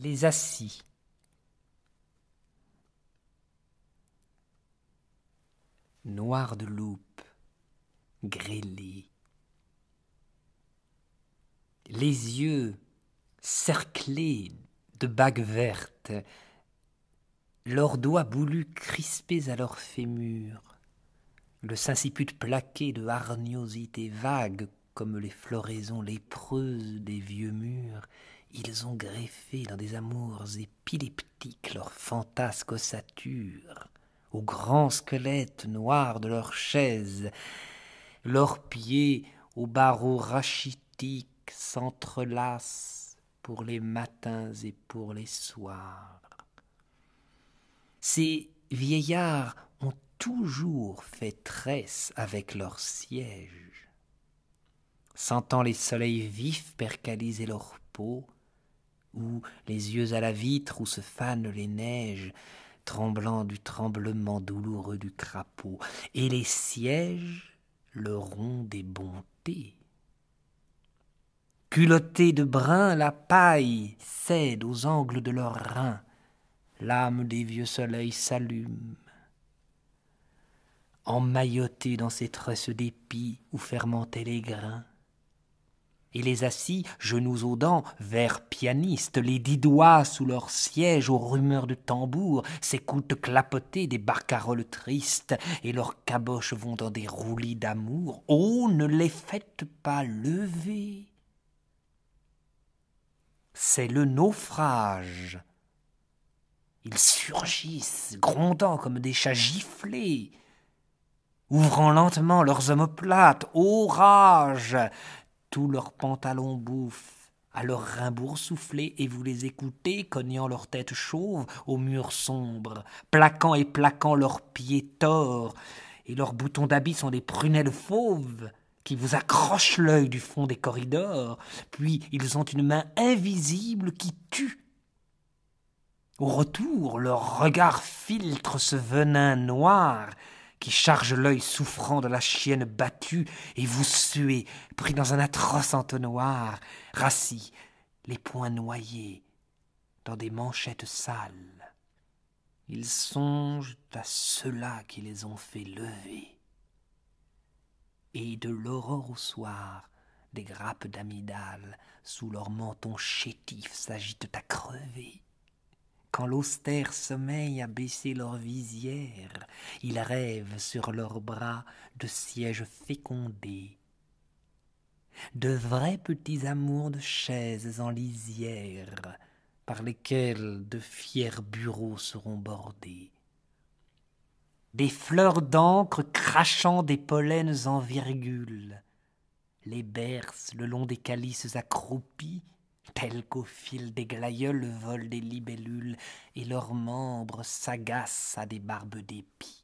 les assis. Noir de loupe, grêlé. Les yeux cerclés de bagues vertes, leurs doigts boulus crispés à leurs fémurs, le sinciput plaqué de harniosité vagues comme les floraisons lépreuses des vieux murs, ils ont greffé dans des amours épileptiques leurs fantasques ossatures, aux grands squelettes noirs de leurs chaises, leurs pieds aux barreaux rachitiques s'entrelacent pour les matins et pour les soirs. Ces vieillards ont toujours fait tresse avec leurs sièges. Sentant les soleils vifs percaliser leur peau, où, les yeux à la vitre, où se fanent les neiges, tremblant du tremblement douloureux du crapaud, et les sièges, le rond des bontés. Culottés de brun, la paille cède aux angles de leurs reins, l'âme des vieux soleils s'allume. Emmaillotés dans ses tresses d'épis où fermentaient les grains, et les assis, genoux aux dents, vers pianistes, les dix doigts sous leur siège aux rumeurs de tambours, s'écoutent clapoter des barcaroles tristes, et leurs caboches vont dans des roulis d'amour. Oh, ne les faites pas lever C'est le naufrage. Ils surgissent, grondant comme des chats giflés ouvrant lentement leurs omoplates. Orage. rage tous leurs pantalons bouffent, à leurs rimbours soufflés, et vous les écoutez, cognant leurs têtes chauves aux murs sombres, plaquant et plaquant leurs pieds torts, et leurs boutons d'habits sont des prunelles fauves qui vous accrochent l'œil du fond des corridors, puis ils ont une main invisible qui tue. Au retour, leur regard filtre ce venin noir qui charge l'œil souffrant de la chienne battue, et vous suez, pris dans un atroce entonnoir, rassis, les poings noyés, dans des manchettes sales. Ils songent à ceux-là qui les ont fait lever. Et de l'aurore au soir, des grappes d'amidales sous leur menton chétif s'agitent à crever. Quand l'austère sommeil a baissé leur visière, ils rêvent sur leurs bras de sièges fécondés, de vrais petits amours de chaises en lisière, par lesquels de fiers bureaux seront bordés. Des fleurs d'encre crachant des pollens en virgule les berce le long des calices accroupis tel qu'au fil des glaïeuls volent des libellules, et leurs membres s'agacent à des barbes d'épis.